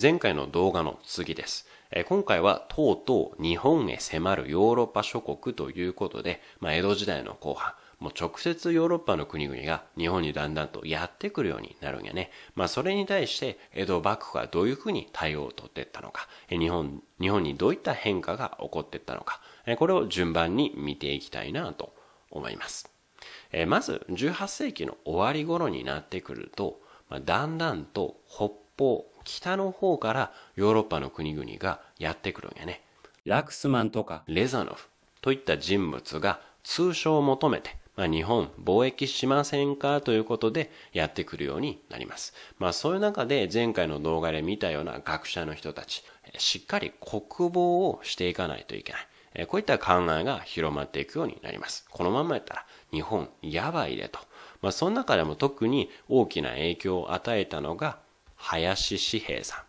前回の動画の次です。今回はとうとう日本へ迫るヨーロッパ諸国ということで、まあ、江戸時代の後半、もう直接ヨーロッパの国々が日本にだんだんとやってくるようになるんやね。まあそれに対して江戸幕府はどういうふうに対応をとっていったのか、日本、日本にどういった変化が起こっていったのか、これを順番に見ていきたいなと思います。まず18世紀の終わり頃になってくると、だんだんと北方、北の方からヨーロッパの国々がやってくるんやね。ラクスマンとかレザノフといった人物が通称を求めて、まあ、日本貿易しませんかということでやってくるようになります。まあそういう中で前回の動画で見たような学者の人たち、しっかり国防をしていかないといけない。こういった考えが広まっていくようになります。このままやったら日本やばいでと。まあその中でも特に大きな影響を与えたのが林志平さん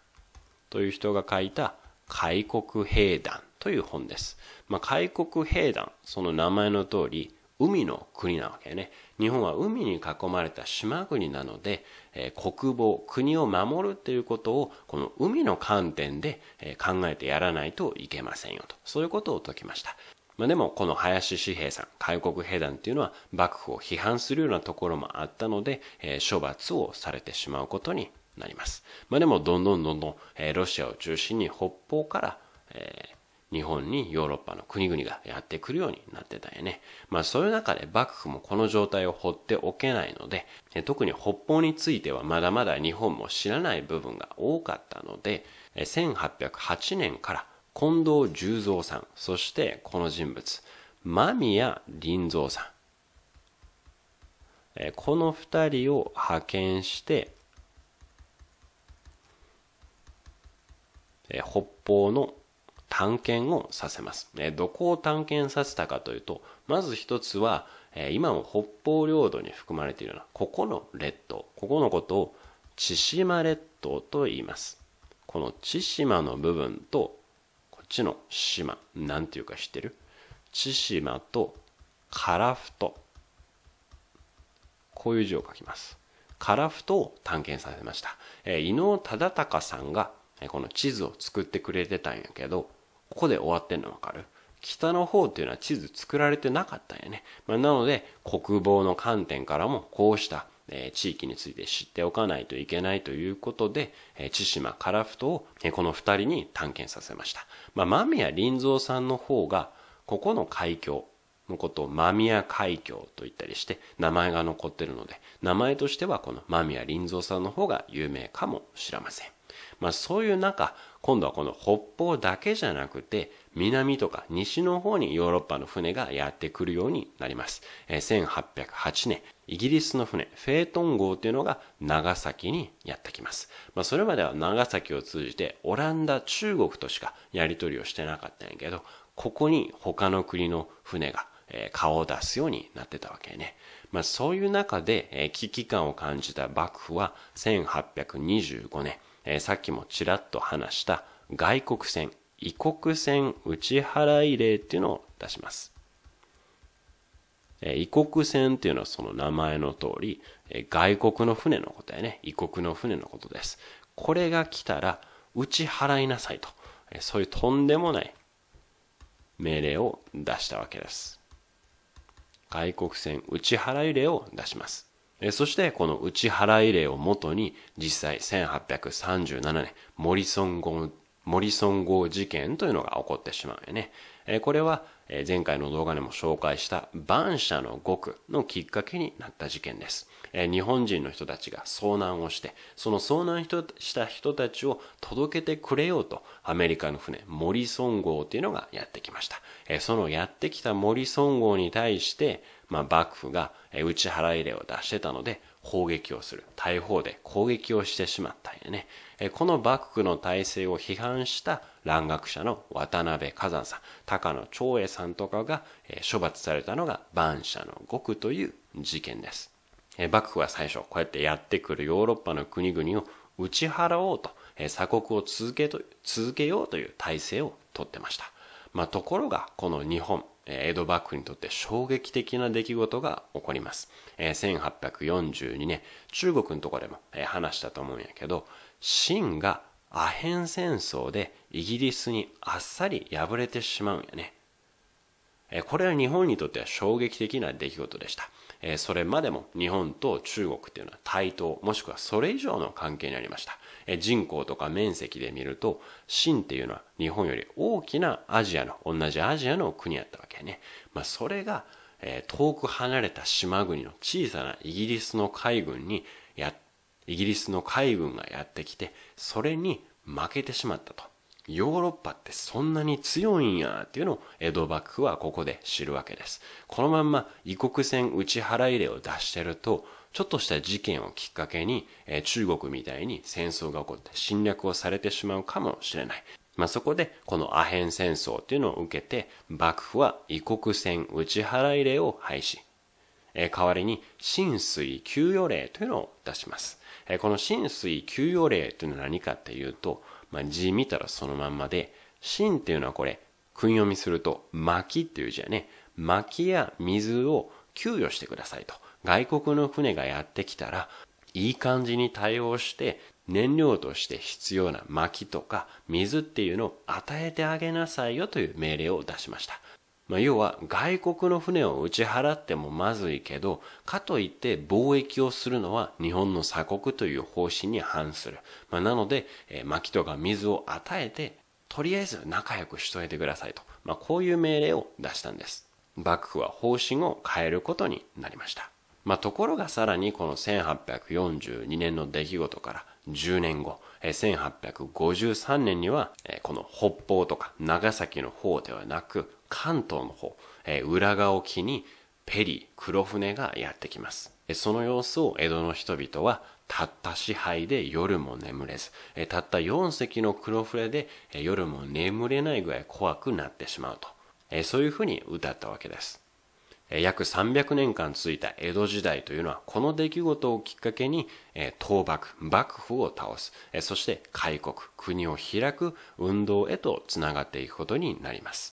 という人が書いた開国兵団という本です。まあ、開国兵団、その名前の通り、海の国なわけね。日本は海に囲まれた島国なので、えー、国防、国を守るということを、この海の観点で、えー、考えてやらないといけませんよと。そういうことを説きました。まあ、でも、この林志平さん、開国兵団っていうのは、幕府を批判するようなところもあったので、えー、処罰をされてしまうことになります。まあ、でも、どんどんどんどん、えロシアを中心に北方から、え日本にヨーロッパの国々がやってくるようになってたんやね。まあそういう中で幕府もこの状態を放っておけないので、特に北方についてはまだまだ日本も知らない部分が多かったので、1808年から近藤十三さん、そしてこの人物、間宮林蔵さん。この二人を派遣して、え北方の探検をさせます、えどこを探検させたかというとまず一つは、え今も北方領土に含まれているようなここの列島ここのことを千島列島と言いますこの千島の部分とこっちの島なんていうか知ってる千島と樺太こういう字を書きます樺太を探検させました、え伊能忠敬さんがこの地図を作ってくれてたんやけど、ここで終わってんのわかる北の方っていうのは地図作られてなかったんやね。まあ、なので、国防の観点からもこうした、え地域について知っておかないといけないということで、え千島樺太を、えこの二人に探検させました。まあ、間宮林蔵さんの方が、ここの海峡、のことを間宮海峡と言ったりして名前が残ってるので名前としてはこの間宮林蔵さんの方が有名かもしれませんまあそういう中今度はこの北方だけじゃなくて南とか西の方にヨーロッパの船がやってくるようになります、え1808年イギリスの船フェートン号というのが長崎にやってきます、まあ、それまでは長崎を通じてオランダ中国としかやり取りをしてなかったんやけどここに他の国の船が顔を出すようになってたわけね。まあ、そういう中で、危機感を感じた幕府は1825年、さっきもちらっと話した外国船、異国船打払令っていうのを出します。異国船っていうのはその名前の通り、外国の船のことやね、異国の船のことです。これが来たら、打ち払いなさいと、そういうとんでもない命令を出したわけです。外国船内払入れを出します。そして、この内払入れをもとに、実際1837年、モリソン号、モリソン号事件というのが起こってしまうよね。えこれは前回の動画でも紹介した万社の極のきっかけになった事件です。日本人の人たちが遭難をして、その遭難した人たちを届けてくれようと、アメリカの船、モリソン号というのがやってきました。そのやってきたモリソン号に対して、まあ、幕府が打ち払い令を出してたので、攻撃をする大砲で攻撃をしてしまったんやねこの幕府の体制を批判した蘭学者の渡辺崋山さん高野長英さんとかが処罰されたのが晩社の獄という事件です幕府は最初こうやってやってくるヨーロッパの国々を打ち払おうと鎖国を続けと続けようという体制をとってました、まあ、ところがこの日本エド・バックにとって衝撃的な出来事が起こります。1842年、中国のとこでも話したと思うんやけど、シがアヘン戦争でイギリスにあっさり敗れてしまうんやね。これは日本にとっては衝撃的な出来事でした。それまでも日本と中国っていうのは対等、もしくはそれ以上の関係にありました。人口とか面積で見ると、清っていうのは日本より大きなアジアの、同じアジアの国やったわけやね。まあ、それが、えー、遠く離れた島国の小さなイギリスの海軍にや、イギリスの海軍がやってきて、それに負けてしまったと。ヨーロッパってそんなに強いんやっていうのを江戸幕府はここで知るわけです。このまんま異国船打ち払い例を出してると、ちょっとした事件をきっかけに、え中国みたいに戦争が起こって侵略をされてしまうかもしれない。まあ、そこで、このアヘン戦争っていうのを受けて、幕府は異国船打ち払い令を廃止。え代わりに、浸水給与令というのを出します。えこの浸水給与令というのは何かっていうと、まあ、字見たらそのまんまで、浸っていうのはこれ、訓読みすると、巻っていう字やね。薪や水を給与してくださいと。外国の船がやってきたら、いい感じに対応して、燃料として必要な薪とか水っていうのを与えてあげなさいよという命令を出しました。まあ、要は外国の船を打ち払ってもまずいけど、かといって貿易をするのは日本の鎖国という方針に反する。まあ、なので、えー、薪とか水を与えて、とりあえず仲良くしといてくださいと。まあ、こういう命令を出したんです。幕府は方針を変えることになりました。まあ、ところがさらにこの1842年の出来事から10年後、1853年には、この北方とか長崎の方ではなく、関東の方、浦賀沖にペリー、黒船がやってきます。その様子を江戸の人々はたった支配で夜も眠れず、たった4隻の黒船で夜も眠れないぐらい怖くなってしまうと、そういうふうに歌ったわけです。約300年間続いた江戸時代というのはこの出来事をきっかけに倒幕幕府を倒すそして開国国を開く運動へとつながっていくことになります